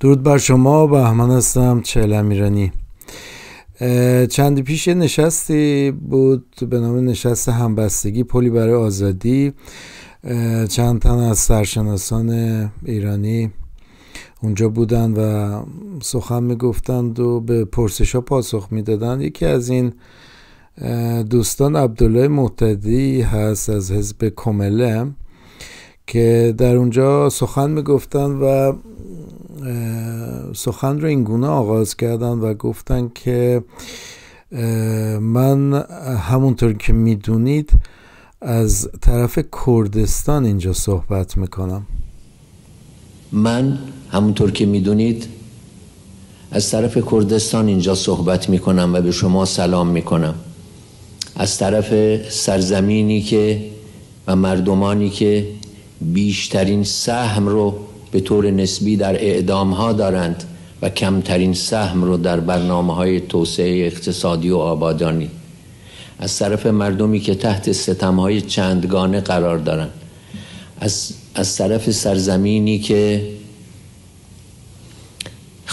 درود بر شما بهمن هستم چهل امیرانی چندی پیش نشستی بود به نام نشست همبستگی پلی برای آزادی چند تن از سرشناسان ایرانی اونجا بودن و سخن میگفتند و به پرسش ها پاسخ میدادند یکی از این دوستان عبدالله معتدی هست از حزب کمله که در اونجا سخن میگفتن و سخن رو اینگونه آغاز کردن و گفتن که من همونطور که میدونید از طرف کردستان اینجا صحبت میکنم من همونطور که میدونید از طرف کردستان اینجا صحبت میکنم و به شما سلام میکنم از طرف سرزمینی که و مردمانی که بیشترین سهم رو به طور نسبی در اعدام ها دارند و کمترین سهم رو در برنامه های توسعه اقتصادی و آبادانی از طرف مردمی که تحت ستم های چندگانه قرار دارند از طرف سرزمینی که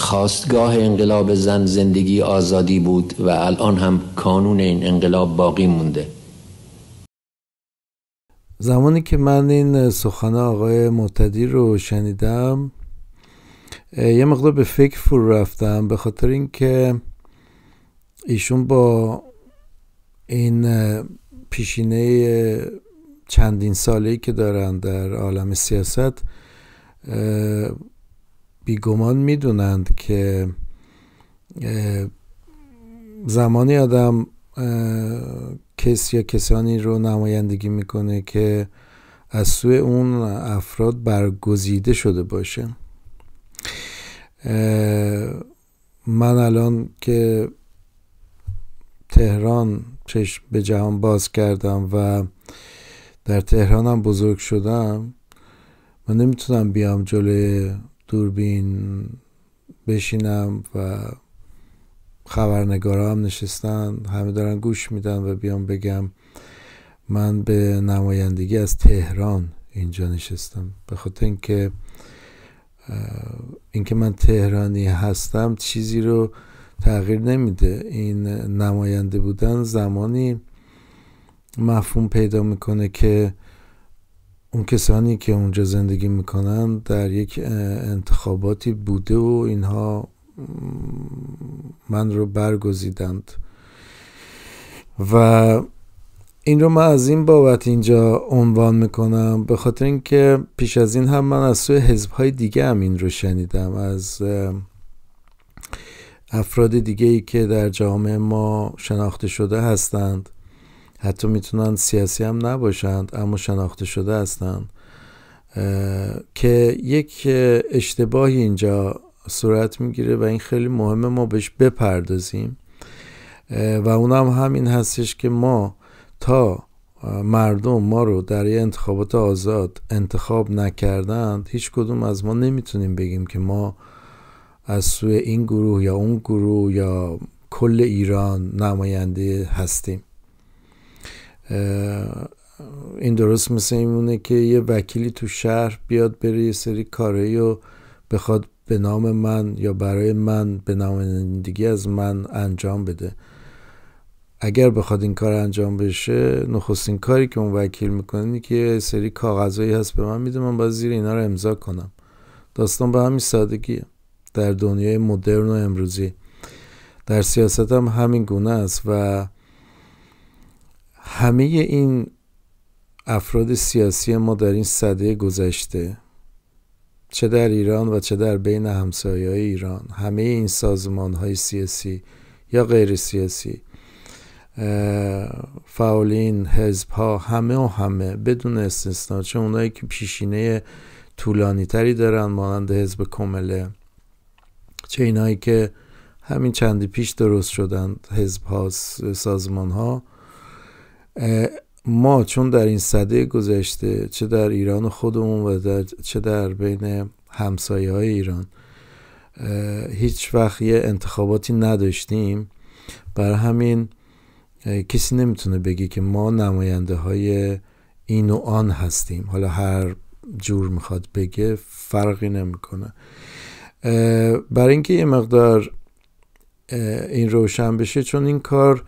خواستگاه انقلاب زن زندگی آزادی بود و الان هم کانون این انقلاب باقی مونده زمانی که من این سخن آقای معتدی رو شنیدم یه مقدار به فکر فرو رفتم به خاطر اینکه ایشون با این پیشینه چندین ساله‌ای که دارن در عالم سیاست بیگمان میدونند که زمانی آدم کسی یا کسانی رو نمایندگی میکنه که از سوی اون افراد برگزیده شده باشه من الان که تهران چشم به جهان باز کردم و در تهرانم بزرگ شدم من نمیتونم بیام جلوی دوربین بشینم و خبرنگارا هم نشستن همه دارن گوش میدن و بیام بگم من به نمایندگی از تهران اینجا نشستم به خاطر اینکه اینکه من تهرانی هستم چیزی رو تغییر نمیده این نماینده بودن زمانی مفهوم پیدا میکنه که اون کسانی که اونجا زندگی میکنن در یک انتخاباتی بوده و اینها من رو برگزیدند و این رو من از این بابت اینجا عنوان میکنم به خاطر اینکه پیش از این هم من از سوی های دیگه هم این رو شنیدم از افراد دیگه ای که در جامعه ما شناخته شده هستند حتی میتونن سیاسی هم نباشند اما شناخته شده هستند که یک اشتباهی اینجا صورت میگیره و این خیلی مهمه ما بهش بپردازیم و اونم همین هستش که ما تا مردم ما رو در یه انتخابات آزاد انتخاب نکردند هیچ کدوم از ما نمیتونیم بگیم که ما از سوی این گروه یا اون گروه یا کل ایران نماینده هستیم این درست مثل اینمونه که یه وکیلی تو شهر بیاد بره یه سری کارایی و بخواد به نام من یا برای من به دیگه از من انجام بده اگر بخواد این کار انجام بشه نخستین کاری که اون وکیل میکنه اینه که یه سری کاغذایی هست به من میده من باید زیر اینا رو امضا کنم داستان به همین سادگی در دنیای مدرن و امروزی در سیاست هم همین گونه است و همه این افراد سیاسی ما در این صده گذشته چه در ایران و چه در بین همسایه های ایران همه این سازمان های سیاسی یا غیر سیاسی فعالین حزب ها همه و همه بدون استثنا چه اونایی که پیشینه طولانی تری دارن مانند حزب کمله چه اینایی که همین چندی پیش درست شدند حزب ها سازمان ها ما چون در این صده گذشته چه در ایران خودمون و چه در بین همسایه های ایران هیچ وقت یه انتخاباتی نداشتیم بر همین کسی نمیتونه بگی که ما نماینده های این و آن هستیم حالا هر جور میخواد بگه فرقی نمیکنه برای اینکه یه مقدار این روشن بشه چون این کار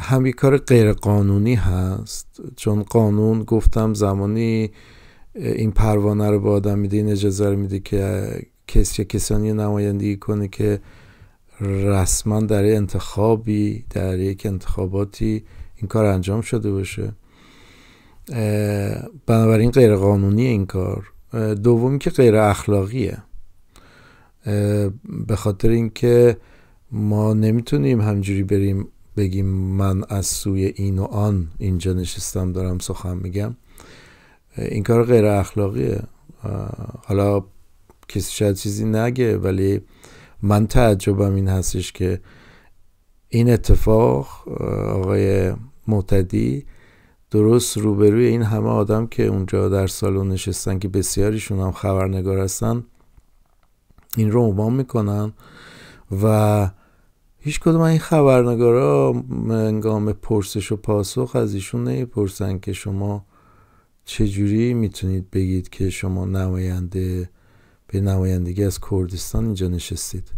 هم یک کار غیر قانونی هست چون قانون گفتم زمانی این پروانه رو به آدم میده این اجازه رو میده که کسی یا کسانی نمایندگی کنه که رسما در انتخابی در یک انتخاباتی این کار انجام شده باشه بنابراین غیر قانونی این کار دومی که غیر اخلاقیه به خاطر اینکه ما نمیتونیم همجوری بریم بگیم من از سوی این و آن اینجا نشستم دارم سخن میگم این کار غیر اخلاقیه حالا کسی شاید چیزی نگه ولی من تعجبم این هستش که این اتفاق آقای معتدی درست روبروی این همه آدم که اونجا در سالن نشستن که بسیاریشون هم خبرنگار هستن این رو عنوان میکنن و هیچ کدوم این خبرنگارا منگام پرسش و پاسخ از ایشون نمیپرسن که شما چجوری میتونید بگید که شما نماینده به نمایندگی از کردستان اینجا نشستید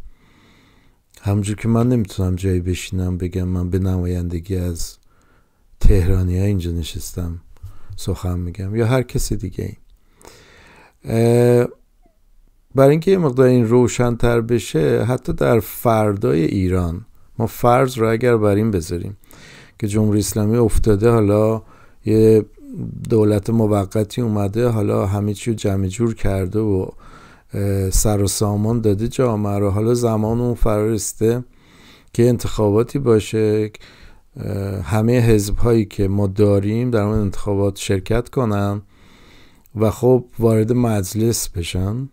همجور که من نمیتونم جایی بشینم بگم من به نمایندگی از تهرانی ها اینجا نشستم سخن میگم یا هر کسی دیگه ای برای اینکه یه مقدار این روشنتر بشه حتی در فردای ایران ما فرض رو اگر بر این بذاریم که جمهوری اسلامی افتاده حالا یه دولت موقتی اومده حالا همه چی رو جمع جور کرده و سر و سامان داده جامعه رو حالا زمان اون فرارسته که انتخاباتی باشه همه حزب هایی که ما داریم در اون انتخابات شرکت کنن و خب وارد مجلس بشن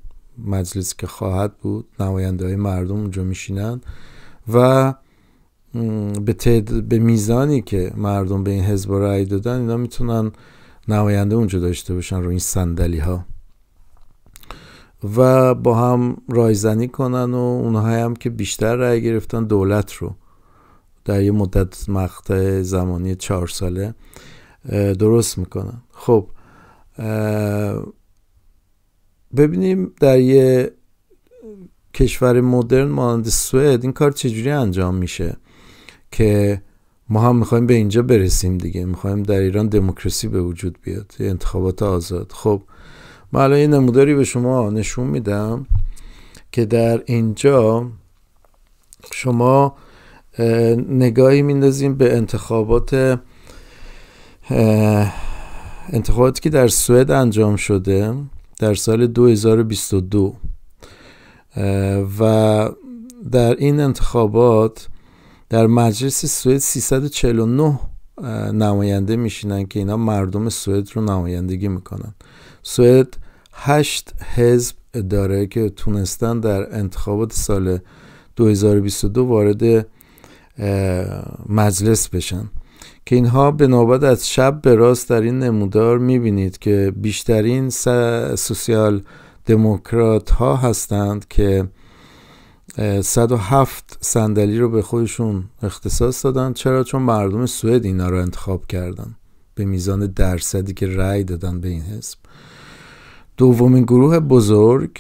مجلس که خواهد بود نماینده های مردم اونجا میشینن و به, به میزانی که مردم به این حزب رأی دادن اینا میتونن نماینده اونجا داشته باشن رو این صندلی ها و با هم رایزنی کنن و اونهایی هم که بیشتر رأی گرفتن دولت رو در یه مدت مقطع زمانی چهار ساله درست میکنن خب ببینیم در یه کشور مدرن مانند سوئد این کار چجوری انجام میشه که ما هم میخوایم به اینجا برسیم دیگه میخوایم در ایران دموکراسی به وجود بیاد انتخابات آزاد خب من الان یه نموداری به شما نشون میدم که در اینجا شما نگاهی میندازیم به انتخابات انتخاباتی که در سوئد انجام شده در سال 2022 و در این انتخابات در مجلس سوئد 349 نماینده میشینن که اینا مردم سوئد رو نمایندگی میکنن سوئد هشت حزب داره که تونستن در انتخابات سال 2022 وارد مجلس بشن که اینها به نوبت از شب به راست در این نمودار میبینید که بیشترین سوسیال دموکرات ها هستند که 107 صندلی رو به خودشون اختصاص دادن چرا چون مردم سوئد اینا رو انتخاب کردن به میزان درصدی که رأی دادن به این حزب دومین گروه بزرگ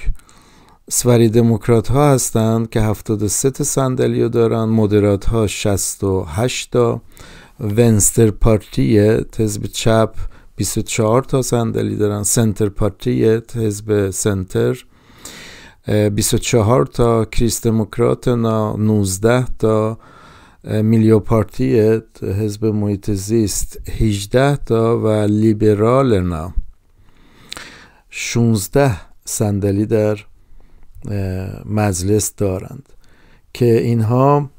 سوری دموکرات ها هستند که 73 صندلی رو دارن مدرات ها 68 تا ونستر پارتیه حزب چپ 24 تا صندلی دارن سنتر پارتی حزب سنتر 24 تا کریست دموکراتنا 19 تا میلیو پارتی حزب محیط زیست 18 تا و لیبرالنا 16 صندلی در مجلس دارند که اینها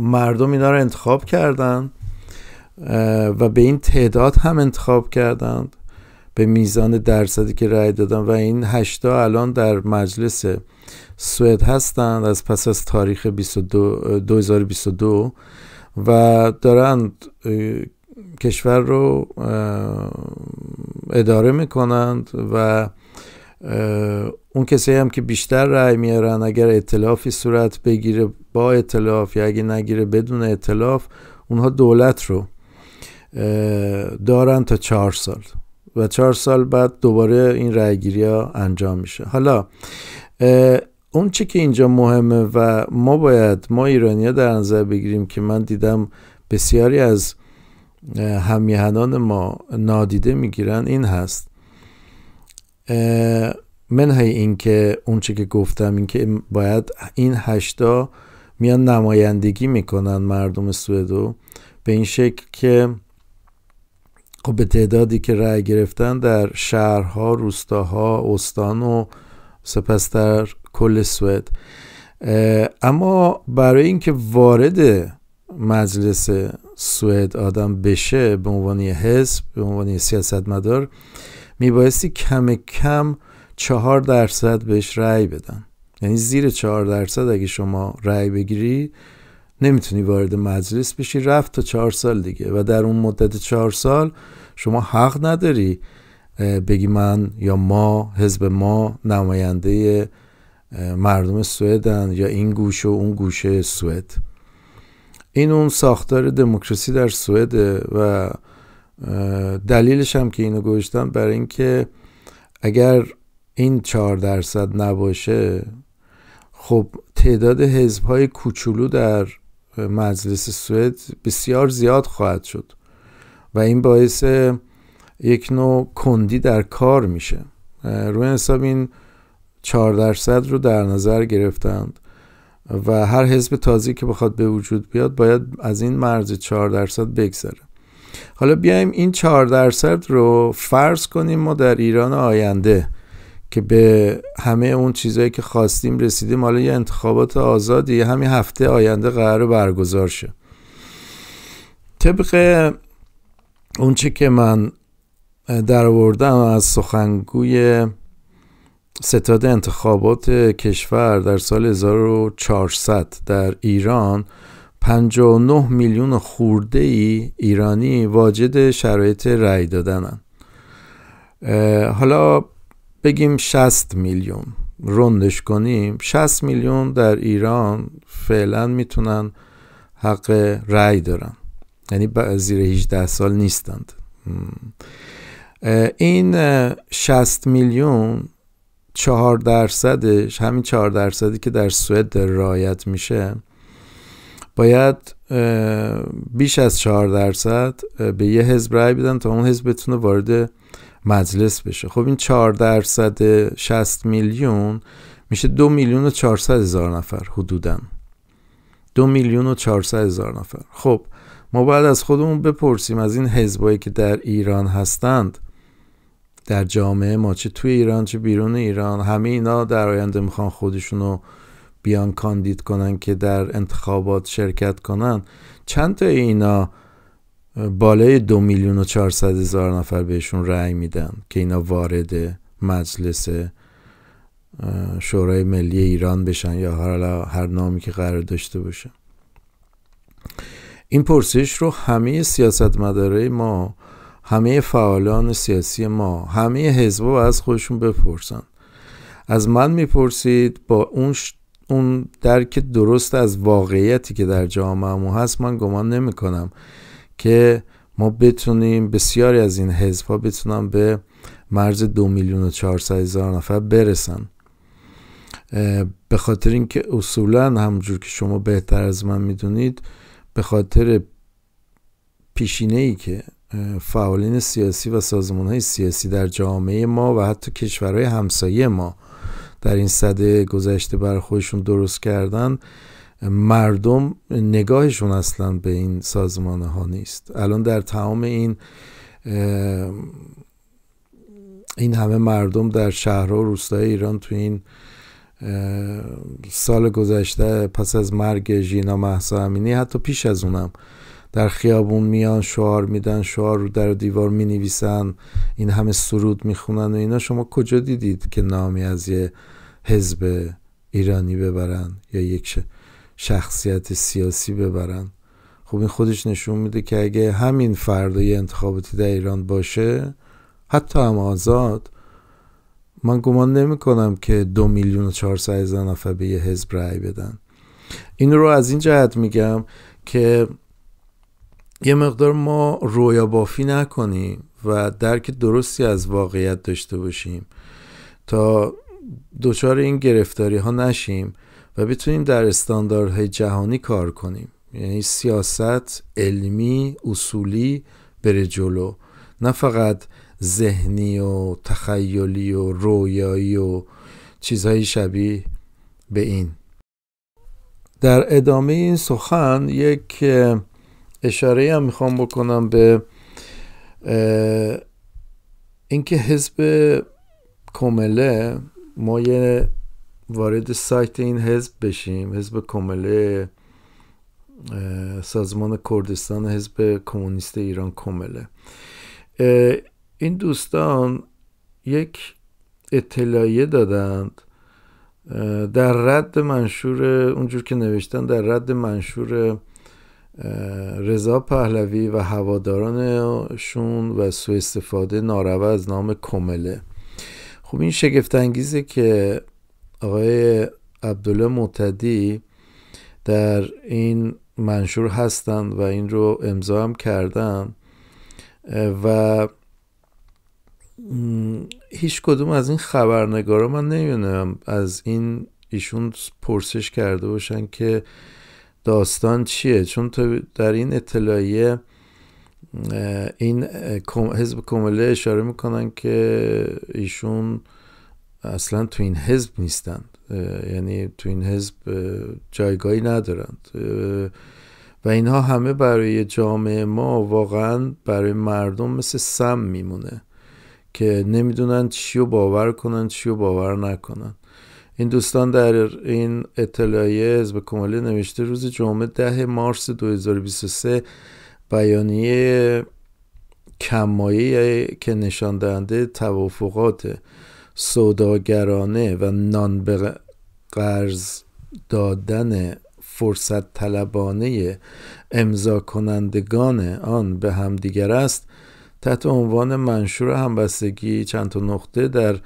مردم اینا رو انتخاب کردند و به این تعداد هم انتخاب کردند به میزان درصدی که رأی دادن و این هشتا الان در مجلس سوئد هستند از پس از تاریخ 2022 و دارند کشور رو اداره میکنند و اون کسی هم که بیشتر رأی میارن اگر اطلافی صورت بگیره با اطلاف یا اگه نگیره بدون اطلاف اونها دولت رو دارن تا چهار سال و چهار سال بعد دوباره این رأیگیری ها انجام میشه حالا اون چی که اینجا مهمه و ما باید ما ایرانیا در نظر بگیریم که من دیدم بسیاری از همیهنان ما نادیده میگیرن این هست منهای اینکه اونچه که گفتم اینکه باید این هشتا میان نمایندگی میکنن مردم سوئدو به این شکل که خب به تعدادی که رأی گرفتن در شهرها روستاها استان و سپس در کل سوئد اما برای اینکه وارد مجلس سوئد آدم بشه به عنوان حزب به عنوان سیاستمدار میبایستی کم کم چهار درصد بهش رأی بدن یعنی زیر چهار درصد اگه شما رأی بگیری نمیتونی وارد مجلس بشی رفت تا چهار سال دیگه و در اون مدت چهار سال شما حق نداری بگی من یا ما حزب ما نماینده مردم سوئدن یا این گوشه و اون گوشه سوئد این اون ساختار دموکراسی در سوئد و دلیلش هم که اینو گوشتم برای اینکه اگر این چهار درصد نباشه خب تعداد حزب های کوچولو در مجلس سوئد بسیار زیاد خواهد شد و این باعث یک نوع کندی در کار میشه روی حساب این چهار درصد رو در نظر گرفتند و هر حزب تازی که بخواد به وجود بیاد باید از این مرز چهار درصد بگذره حالا بیایم این چهار درصد رو فرض کنیم ما در ایران آینده که به همه اون چیزهایی که خواستیم رسیدیم حالا یه انتخابات آزادی همین هفته آینده قرار برگزار شه طبق اونچه که من در آوردم از سخنگوی ستاد انتخابات کشور در سال 1400 در ایران 59 میلیون خورده ای ایرانی واجد شرایط رأی دادنن حالا بگیم 60 میلیون روندش کنیم 60 میلیون در ایران فعلا میتونن حق رأی دارن یعنی زیر 18 سال نیستند این 60 میلیون 4 درصدش همین 4 درصدی که در سوئد رایت میشه باید بیش از چهار درصد به یه حزب رای بدن تا اون حزب بتونه وارد مجلس بشه خب این چهار درصد شست میلیون میشه دو میلیون و چهارصد هزار نفر حدودا دو میلیون و چهارصد هزار نفر خب ما باید از خودمون بپرسیم از این حزبایی که در ایران هستند در جامعه ما چه توی ایران چه بیرون ایران همه اینا در آینده میخوان خودشونو بیان کاندید کنن که در انتخابات شرکت کنن چند تا اینا بالای دو میلیون و چهارصد هزار نفر بهشون رأی میدن که اینا وارد مجلس شورای ملی ایران بشن یا حالا هر نامی که قرار داشته باشه این پرسش رو همه سیاستمدارای ما همه فعالان سیاسی ما همه حزب از خودشون بپرسن از من میپرسید با اون اون درک درست از واقعیتی که در جامعه هست من گمان نمی کنم که ما بتونیم بسیاری از این حزب ها بتونن به مرز دو میلیون و چهارصد هزار نفر برسن به خاطر اینکه اصولا همجور که شما بهتر از من میدونید به خاطر پیشینه ای که فعالین سیاسی و سازمان های سیاسی در جامعه ما و حتی کشورهای همسایه ما در این صده گذشته بر خودشون درست کردن مردم نگاهشون اصلا به این سازمانه ها نیست الان در تمام این این همه مردم در شهرها و روستای ایران تو این سال گذشته پس از مرگ ژینا محسا امینی حتی پیش از اونم در خیابون میان شعار میدن شعار رو در دیوار می نویسن این همه سرود میخونن و اینا شما کجا دیدید که نامی از یه حزب ایرانی ببرن یا یک شخصیت سیاسی ببرن خب این خودش نشون میده که اگه همین فردای انتخاباتی در ایران باشه حتی هم آزاد من گمان نمی کنم که دو میلیون و چهار نفر به یه حزب رأی بدن این رو از این جهت میگم که یه مقدار ما رویا بافی نکنیم و درک درستی از واقعیت داشته باشیم تا دچار این گرفتاری ها نشیم و بتونیم در استانداردهای جهانی کار کنیم یعنی سیاست علمی اصولی بره جلو نه فقط ذهنی و تخیلی و رویایی و چیزهای شبیه به این در ادامه این سخن یک اشاره هم میخوام بکنم به اینکه حزب کومله ما یه وارد سایت این حزب بشیم حزب کومله سازمان کردستان حزب کمونیست ایران کومله این دوستان یک اطلاعیه دادند در رد منشور اونجور که نوشتن در رد منشور رضا پهلوی و هوادارانشون و سوء استفاده ناروا از نام کمله خب این شگفت انگیزه که آقای عبدالله متدی در این منشور هستند و این رو امضا هم کردن و هیچ کدوم از این خبرنگارا من نمیدونم از این ایشون پرسش کرده باشن که داستان چیه چون تو در این اطلاعیه این حزب کمله اشاره میکنن که ایشون اصلا تو این حزب نیستند یعنی تو این حزب جایگاهی ندارند و اینها همه برای جامعه ما واقعا برای مردم مثل سم میمونه که نمیدونن چی رو باور کنن چی رو باور نکنن این دوستان در این اطلاعیه حزب کمالی نوشته روز جمعه ده مارس 2023 بیانیه کمایی که نشان دهنده توافقات سوداگرانه و نان قرض دادن فرصت طلبانه امضا کنندگان آن به همدیگر است تحت عنوان منشور همبستگی چند تا نقطه در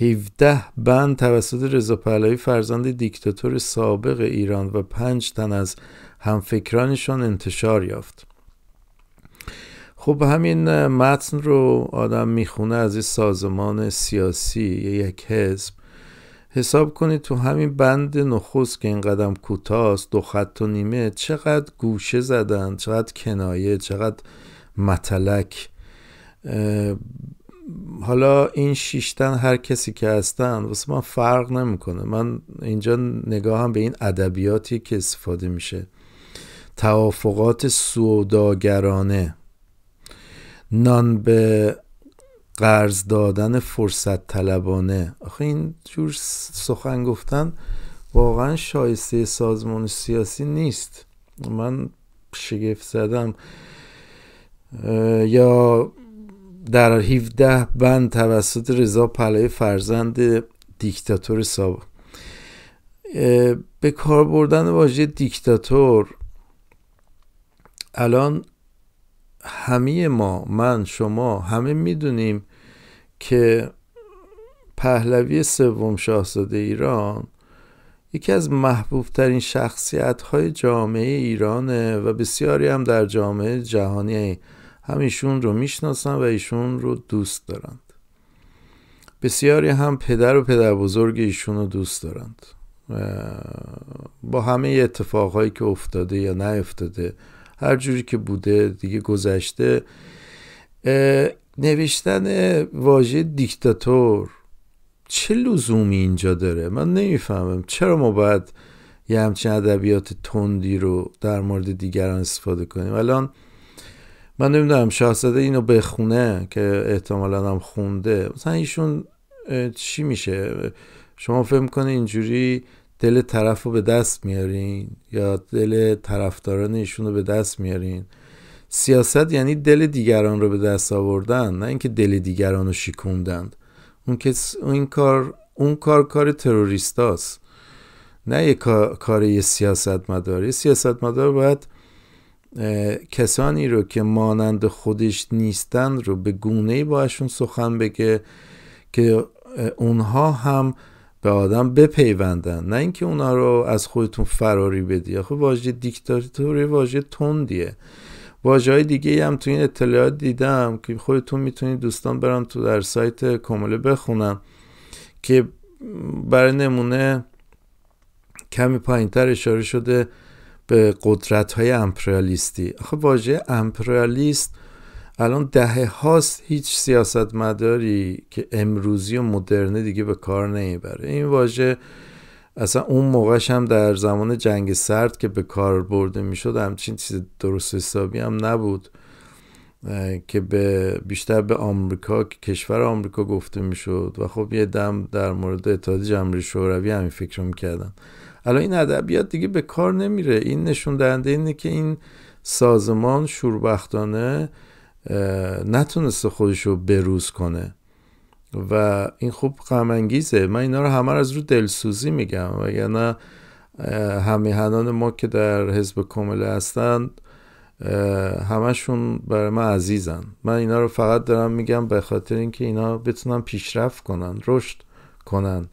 17 بند توسط رضا پهلوی فرزند دیکتاتور سابق ایران و پنج تن از همفکرانشان انتشار یافت خب همین متن رو آدم میخونه از این سازمان سیاسی یک حزب حساب کنید تو همین بند نخست که این قدم کوتاست دو خط و نیمه چقدر گوشه زدن چقدر کنایه چقدر متلک حالا این شیشتن هر کسی که هستن واسه من فرق نمیکنه من اینجا نگاهم به این ادبیاتی که استفاده میشه توافقات سوداگرانه نان به قرض دادن فرصت طلبانه آخه این جور سخن گفتن واقعا شایسته سازمان سیاسی نیست من شگفت زدم یا در 17 بند توسط رضا پلای فرزند دیکتاتور سابق به کار بردن واژه دیکتاتور الان همه ما من شما همه میدونیم که پهلوی سوم شاهزاده ایران یکی از محبوب ترین شخصیت های جامعه ایرانه و بسیاری هم در جامعه جهانی هم ایشون رو میشناسن و ایشون رو دوست دارند بسیاری هم پدر و پدر بزرگ ایشون رو دوست دارند با همه اتفاقهایی که افتاده یا افتاده هر جوری که بوده دیگه گذشته نوشتن واژه دیکتاتور چه لزومی اینجا داره من نمیفهمم چرا ما باید یه همچین ادبیات تندی رو در مورد دیگران استفاده کنیم الان من نمیدونم شاهزاده اینو بخونه که احتمالا هم خونده مثلا ایشون چی میشه شما فهم کنه اینجوری دل طرف رو به دست میارین یا دل طرفداران ایشون رو به دست میارین سیاست یعنی دل دیگران رو به دست آوردن نه اینکه دل دیگران رو شیکوندند اون, کس، اون کار اون کار کار تروریستاست نه یه کار, کار یه سیاستمدار یه باید کسانی رو که مانند خودش نیستن رو به گونه ای باشون سخن بگه که اونها هم به آدم بپیوندن نه اینکه اونها رو از خودتون فراری بدی خب واژه دیکتاتوری واژه تندیه واجه های دیگه هم تو این اطلاعات دیدم که خودتون میتونید دوستان برم تو در سایت کمله بخونم که برای نمونه کمی پایینتر اشاره شده به قدرت های امپریالیستی آخه واژه امپریالیست الان دهه هاست هیچ سیاست مداری که امروزی و مدرنه دیگه به کار نمیبره این واژه اصلا اون موقعش هم در زمان جنگ سرد که به کار برده میشد همچین چیز درست حسابی هم نبود که به بیشتر به آمریکا که کشور آمریکا گفته میشد و خب یه دم در مورد اتحاد جمهوری شوروی همین فکر رو میکردن الان این ادبیات دیگه به کار نمیره این نشون دهنده اینه که این سازمان شوربختانه نتونسته خودش رو بروز کنه و این خوب انگیزه من اینا رو همه از رو دلسوزی میگم وگرنه همیهنان ما که در حزب کمله هستند همشون برای من عزیزن من اینا رو فقط دارم میگم به خاطر اینکه اینا بتونن پیشرفت کنن رشد کنن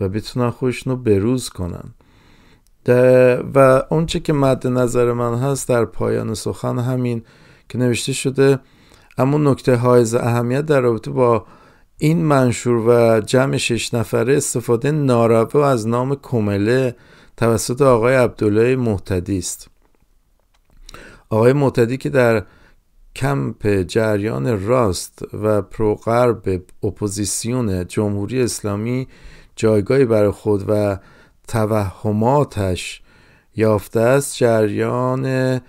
و بتونن خودشون رو بروز کنن و اونچه که مد نظر من هست در پایان سخن همین که نوشته شده اما نکته های اهمیت در رابطه با این منشور و جمع شش نفره استفاده ناروا از نام کمله توسط آقای عبدالله محتدی است آقای معتدی که در کمپ جریان راست و پروغرب اپوزیسیون جمهوری اسلامی جایگاهی برای خود و توهماتش یافته است جریان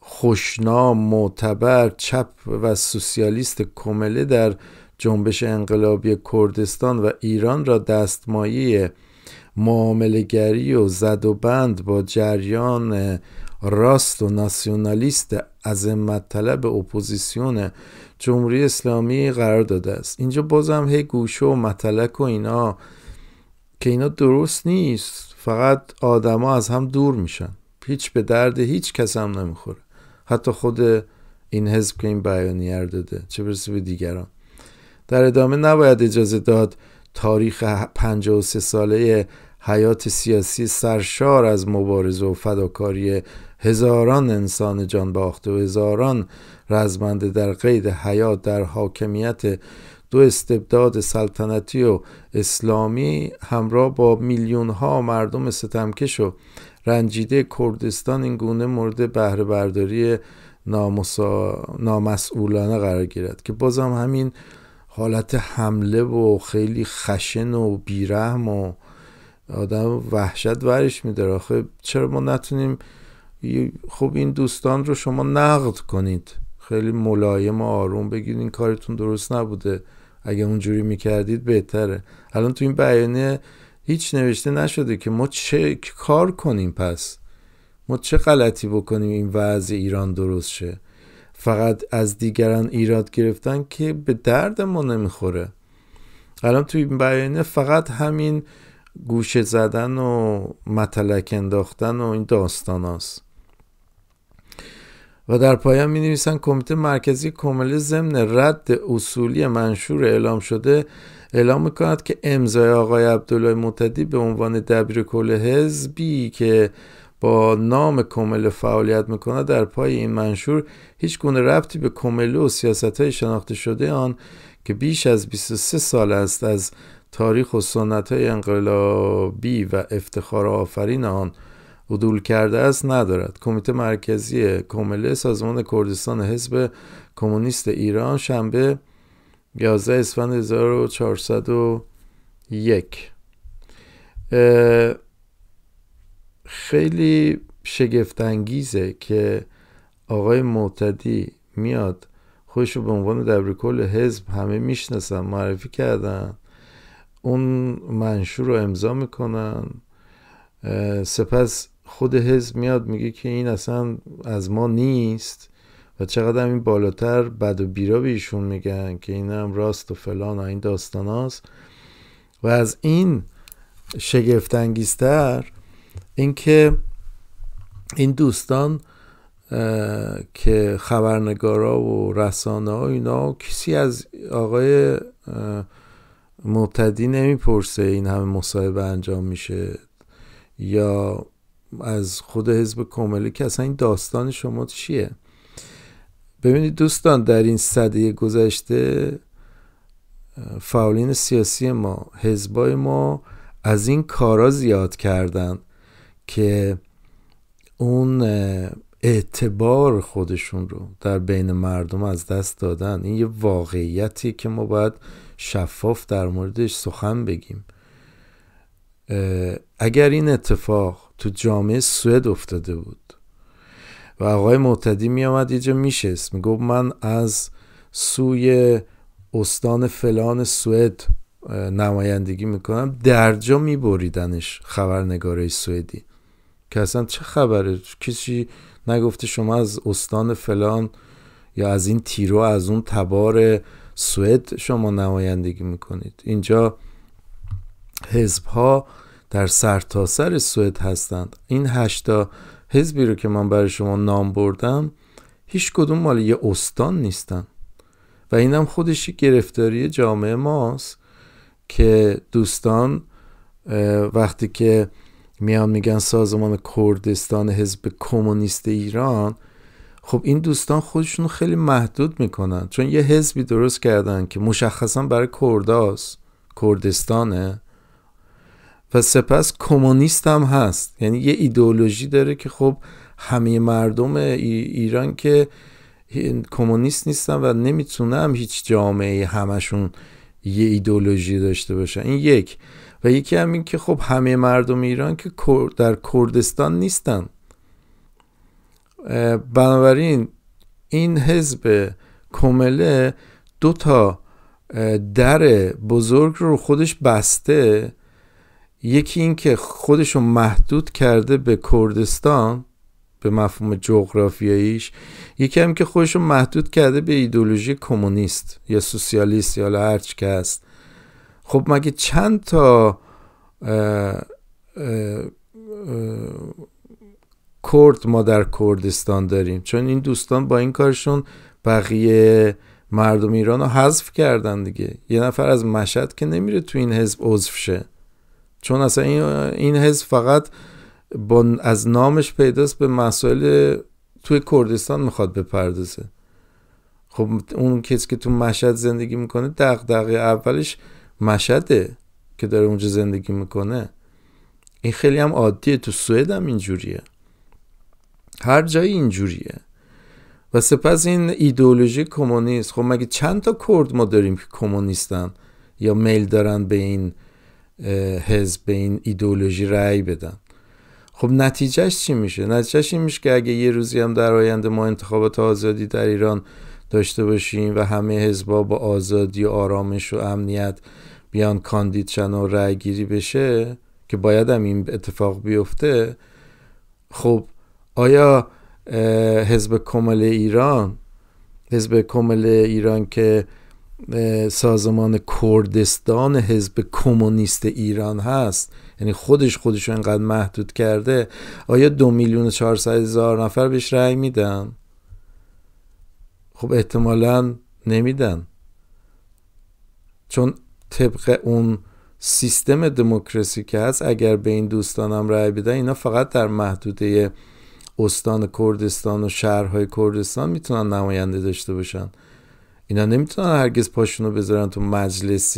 خوشنام معتبر چپ و سوسیالیست کمله در جنبش انقلابی کردستان و ایران را دستمایی معاملگری و زد و بند با جریان راست و ناسیونالیست از طلب اپوزیسیون جمهوری اسلامی قرار داده است اینجا بازم هی گوشه و متلک و اینا که اینا درست نیست فقط آدما از هم دور میشن هیچ به درد هیچ کس هم نمیخوره حتی خود این حزب که این بیانیه داده چه برسه به دیگران در ادامه نباید اجازه داد تاریخ 53 ساله حیات سیاسی سرشار از مبارزه و فداکاری هزاران انسان جان باخته و هزاران رزمنده در قید حیات در حاکمیت دو استبداد سلطنتی و اسلامی همراه با میلیون ها مردم ستمکش و رنجیده کردستان این گونه مورد بهره برداری نامسئولانه قرار گیرد که بازم همین حالت حمله و خیلی خشن و بیرحم و آدم وحشت ورش میداره آخه چرا ما نتونیم خب این دوستان رو شما نقد کنید خیلی ملایم و آروم بگید این کارتون درست نبوده اگه اونجوری میکردید بهتره الان تو این بیانیه هیچ نوشته نشده که ما چه کار کنیم پس ما چه غلطی بکنیم این وضع ایران درست شه فقط از دیگران ایراد گرفتن که به درد ما نمیخوره الان توی این بیانیه فقط همین گوشه زدن و متلک انداختن و این داستان هست. و در پایان می نویسن کمیته مرکزی کمله ضمن رد اصولی منشور اعلام شده اعلام میکند که امضای آقای عبدالله متدی به عنوان دبیر کل حزبی که با نام کمله فعالیت میکند در پای این منشور هیچ گونه ربطی به کمله و سیاست های شناخته شده آن که بیش از 23 سال است از تاریخ و سنت های انقلابی و افتخار آفرین آن عدول کرده است ندارد کمیته مرکزی کومله سازمان کردستان حزب کمونیست ایران شنبه 11 اسفند 1401 خیلی شگفتانگیزه که آقای معتدی میاد خودش رو به عنوان دبیرکل حزب همه میشناسن معرفی کردن اون منشور رو امضا میکنن سپس خود حزب میاد میگه که این اصلا از ما نیست و چقدر این بالاتر بد و بیرا به ایشون میگن که این هم راست و فلان این داستان هاست. و از این شگفت انگیزتر اینکه این دوستان که خبرنگارا و رسانه ها اینا کسی از آقای مبتدی نمیپرسه این همه مصاحبه انجام میشه یا از خود حزب کملی که اصلا این داستان شما چیه ببینید دوستان در این صده گذشته فعالین سیاسی ما حزبای ما از این کارا زیاد کردن که اون اعتبار خودشون رو در بین مردم از دست دادن این یه واقعیتی که ما باید شفاف در موردش سخن بگیم اگر این اتفاق تو جامعه سوئد افتاده بود و آقای معتدی می آمد اینجا میشست میگفت من از سوی استان فلان سوئد نمایندگی میکنم درجا میبریدنش خبرنگارای سوئدی که اصلا چه خبره کسی نگفته شما از استان فلان یا از این تیرو از اون تبار سوئد شما نمایندگی میکنید اینجا حزبها ها در سرتاسر سر سوئد هستند این هشتا حزبی رو که من برای شما نام بردم هیچ کدوم مال یه استان نیستن و اینم خودش گرفتاری جامعه ماست که دوستان وقتی که میان میگن سازمان کردستان حزب کمونیست ایران خب این دوستان خودشون خیلی محدود میکنن چون یه حزبی درست کردن که مشخصا برای کرداست کردستانه و سپس کمونیست هم هست یعنی یه ایدئولوژی داره که خب همه مردم ایران که کمونیست نیستن و نمیتونم هیچ جامعه همشون یه ایدولوژی داشته باشن این یک و یکی هم این که خب همه مردم ایران که در کردستان نیستن بنابراین این حزب کمله دو تا در بزرگ رو خودش بسته یکی اینکه خودش رو محدود کرده به کردستان به مفهوم جغرافیاییش یکی هم که خودش رو محدود کرده به ایدولوژی کمونیست یا سوسیالیست یا هرچ که هست خب مگه چند تا اه اه کرد ما در کردستان داریم چون این دوستان با این کارشون بقیه مردم ایران رو حذف کردن دیگه یه نفر از مشهد که نمیره تو این حزب عضو شه چون اصلا این, این حزب فقط با از نامش پیداست به مسائل توی کردستان میخواد بپردازه خب اون کسی که تو مشهد زندگی میکنه دقیقه اولش مشهده که داره اونجا زندگی میکنه این خیلی هم عادیه تو سوئد هم اینجوریه هر جای اینجوریه و سپس این ایدولوژی کمونیست خب مگه چند تا کرد ما داریم که کمونیستن یا میل دارن به این حزب به این ایدولوژی رأی بدن خب نتیجهش چی میشه نتیجهش این میشه که اگه یه روزی هم در آینده ما انتخابات آزادی در ایران داشته باشیم و همه حزبا با آزادی و آرامش و امنیت بیان کاندیدشن و رأی گیری بشه که باید هم این اتفاق بیفته خب آیا حزب کمل ایران حزب کمل ایران که سازمان کردستان حزب کمونیست ایران هست یعنی خودش خودش رو انقدر محدود کرده آیا دو میلیون و هزار نفر بهش رأی میدن خب احتمالا نمیدن چون طبق اون سیستم دموکراسی که هست اگر به این دوستانم رأی بدن اینا فقط در محدوده استان کردستان و شهرهای کردستان میتونن نماینده داشته باشن اینا نمیتونن هرگز پاشون رو بذارن تو مجلس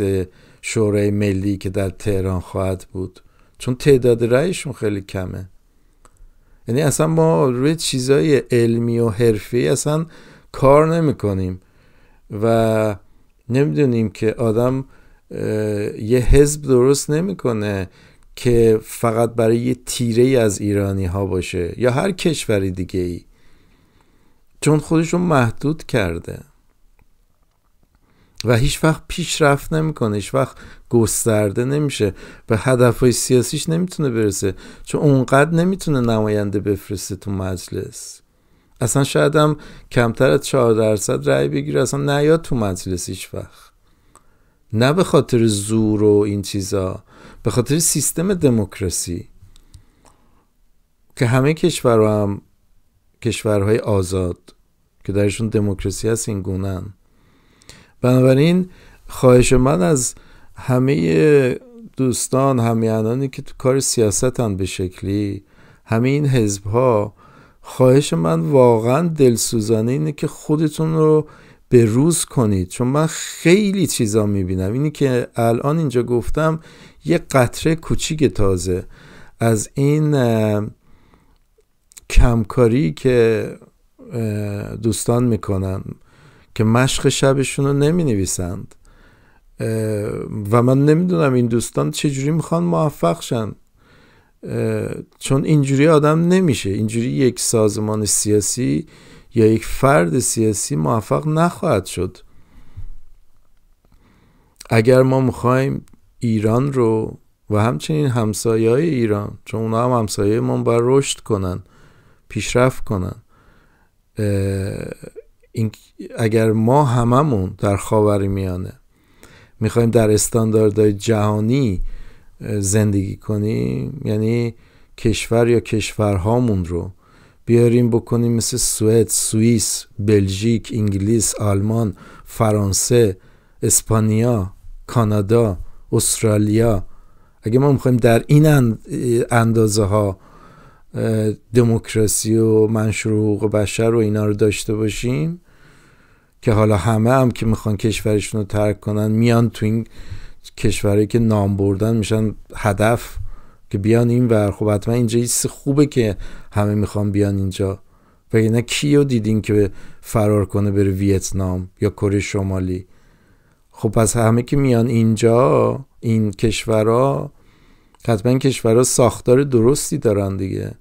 شورای ملی که در تهران خواهد بود چون تعداد رأیشون خیلی کمه یعنی اصلا ما روی چیزای علمی و حرفی اصلا کار نمیکنیم و نمیدونیم که آدم یه حزب درست نمیکنه که فقط برای یه تیره از ایرانی ها باشه یا هر کشوری دیگه ای چون خودشون محدود کرده و هیچ وقت پیشرفت نمیکنه هیچ وقت گسترده نمیشه به هدفهای سیاسیش نمیتونه برسه چون اونقدر نمیتونه نماینده بفرسته تو مجلس اصلا شاید هم کمتر از چهار درصد رأی بگیره اصلا نیاد تو مجلس هیچ وقت نه به خاطر زور و این چیزا به خاطر سیستم دموکراسی که همه کشورها هم کشورهای آزاد که درشون دموکراسی هست این بنابراین خواهش من از همه دوستان همیانانی که تو کار سیاستن به شکلی همه این حزب ها خواهش من واقعا دلسوزانه اینه که خودتون رو به روز کنید چون من خیلی چیزا میبینم اینی که الان اینجا گفتم یه قطره کوچیک تازه از این کمکاری که دوستان میکنن که مشق شبشون رو نمی نویسند و من نمیدونم این دوستان چجوری میخوان موفق شن چون اینجوری آدم نمیشه اینجوری یک سازمان سیاسی یا یک فرد سیاسی موفق نخواهد شد اگر ما میخوایم ایران رو و همچنین همسایه های ایران چون اونا هم همسایه ما باید رشد کنن پیشرفت کنن این اگر ما هممون در خاور میانه میخوایم در استانداردهای جهانی زندگی کنیم یعنی کشور یا کشورهامون رو بیاریم بکنیم مثل سوئد، سوئیس، بلژیک، انگلیس، آلمان، فرانسه، اسپانیا، کانادا، استرالیا اگه ما میخوایم در این اندازه ها دموکراسی و منشور حقوق بشر و اینا رو داشته باشیم که حالا همه هم که میخوان کشورشون رو ترک کنن میان تو این کشورهایی که نام بردن میشن هدف که بیان این ور خب حتما اینجا خوبه که همه میخوان بیان اینجا و نه کیو دیدین که فرار کنه بره ویتنام یا کره شمالی خب پس همه که میان اینجا این کشورها حتما کشورها ساختار درستی دارن دیگه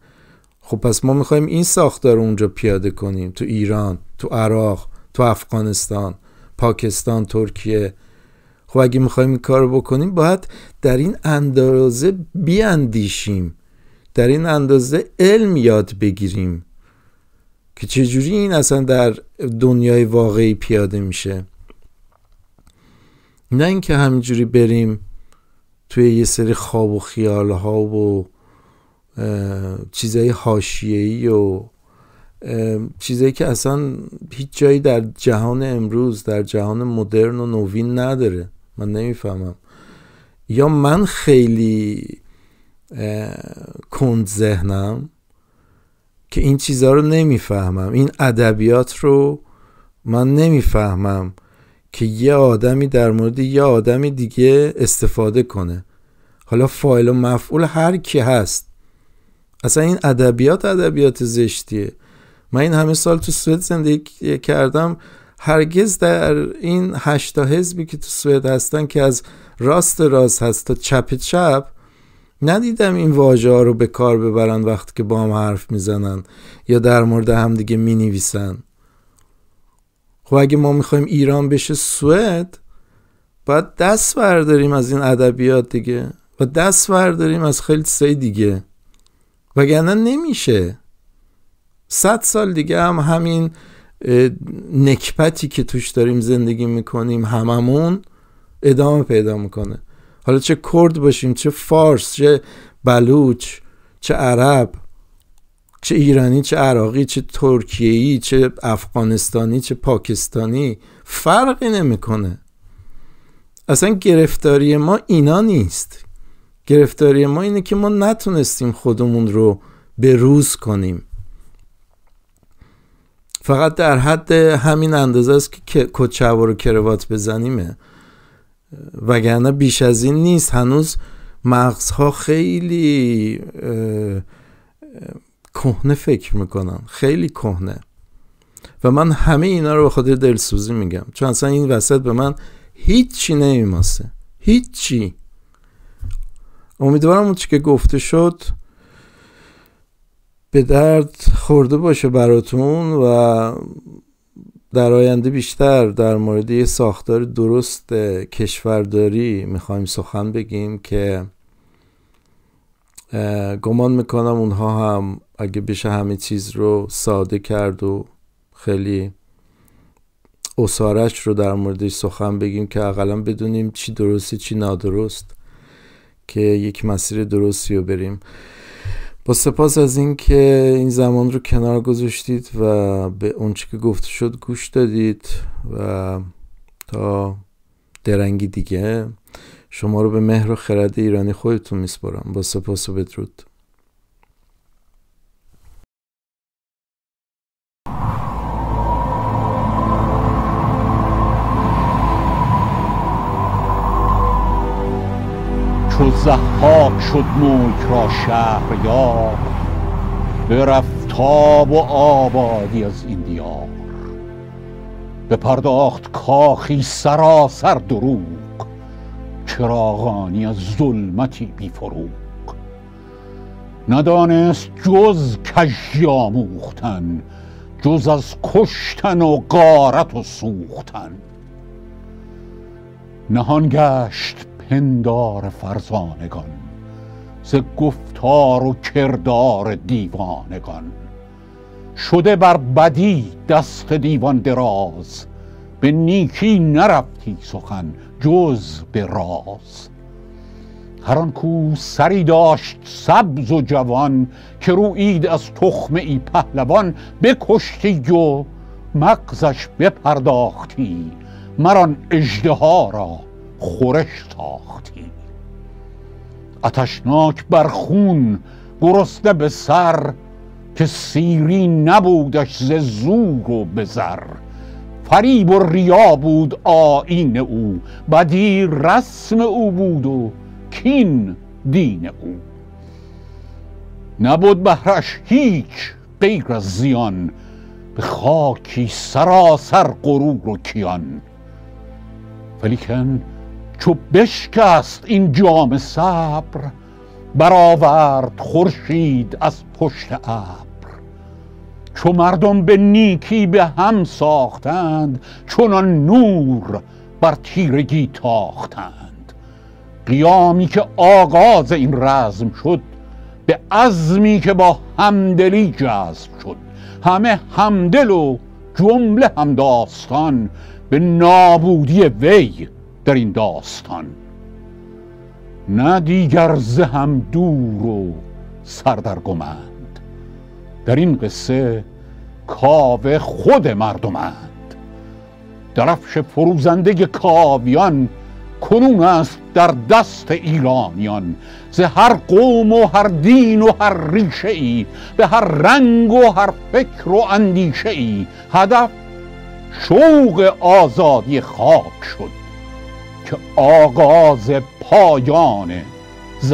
خب پس ما میخوایم این ساختار رو اونجا پیاده کنیم تو ایران تو عراق تو افغانستان پاکستان ترکیه خب اگه میخوایم این کار رو بکنیم باید در این اندازه بیاندیشیم در این اندازه علم یاد بگیریم که چجوری این اصلا در دنیای واقعی پیاده میشه نه اینکه همینجوری بریم توی یه سری خواب و خیال ها و چیزهای حاشیه‌ای و چیزایی که اصلا هیچ جایی در جهان امروز در جهان مدرن و نوین نداره من نمیفهمم یا من خیلی کند ذهنم که این چیزها رو نمیفهمم این ادبیات رو من نمیفهمم که یه آدمی در مورد یه آدمی دیگه استفاده کنه حالا فایل و مفعول هر کی هست اصلا این ادبیات ادبیات زشتیه من این همه سال تو سوئد زندگی کردم هرگز در این هشتا حزبی که تو سوئد هستن که از راست راست هست تا چپ چپ ندیدم این واژه ها رو به کار ببرن وقتی که با هم حرف میزنن یا در مورد همدیگه می نویسن خب اگه ما میخوایم ایران بشه سوئد باید دست برداریم از این ادبیات دیگه و دست برداریم از خیلی چیزای دیگه وگرنه نمیشه صد سال دیگه هم همین نکبتی که توش داریم زندگی میکنیم هممون ادامه پیدا میکنه حالا چه کرد باشیم چه فارس چه بلوچ چه عرب چه ایرانی چه عراقی چه ترکیه‌ای چه افغانستانی چه پاکستانی فرقی نمیکنه اصلا گرفتاری ما اینا نیست گرفتاری ما اینه که ما نتونستیم خودمون رو بروز کنیم فقط در حد همین اندازه است که کچهوا رو کروات بزنیمه وگرنه بیش از این نیست هنوز مغزها خیلی کهنه فکر میکنن خیلی کهنه و من همه اینا رو به خاطر دلسوزی میگم چون اصلا این وسط به من هیچی نمیماسه هیچی امیدوارم اون که گفته شد به درد خورده باشه براتون و در آینده بیشتر در مورد یه ساختار درست کشورداری میخوایم سخن بگیم که گمان میکنم اونها هم اگه بشه همه چیز رو ساده کرد و خیلی اصارش رو در موردش سخن بگیم که اقلا بدونیم چی درسته چی نادرست که یک مسیر درستی رو بریم با سپاس از اینکه این زمان رو کنار گذاشتید و به اونچه که گفته شد گوش دادید و تا درنگی دیگه شما رو به مهر و خرد ایرانی خودتون میسپارم با سپاس و بدرود زحاک شد ملک را شهریار به رفتاب و آبادی از این دیار به پرداخت کاخی سراسر دروغ چراغانی از ظلمتی بیفروغ ندانست جز کشی آموختن جز از کشتن و غارت و سوختن نهان گشت پندار فرزانگان ز گفتار و کردار دیوانگان شده بر بدی دست دیوان دراز به نیکی نرفتی سخن جز به راز هر آن کو سری داشت سبز و جوان که روید از تخمه ای پهلوان بکشتی و مغزش بپرداختی مران اژدها را خورش تاختی اتشناک بر خون گرسنه به سر که سیری نبودش ز زور و بزر فریب و ریا بود آیین او بدی رسم او بود و کین دین او نبود بهرش هیچ غیر از زیان به خاکی سراسر غرور و کیان ولیکن چو بشکست این جام صبر برآورد خورشید از پشت ابر چو مردم به نیکی به هم ساختند چنان نور بر تیرگی تاختند قیامی که آغاز این رزم شد به عزمی که با همدلی جذب شد همه همدل و جمله همداستان به نابودی وی در این داستان نه دیگر زه هم دور و سردرگمند در این قصه کاوه خود مردمند درفش فروزنده کاویان کنون است در دست ایرانیان زه هر قوم و هر دین و هر ریشه ای به هر رنگ و هر فکر و اندیشه ای هدف شوق آزادی خاک شد که آغاز پایان ز.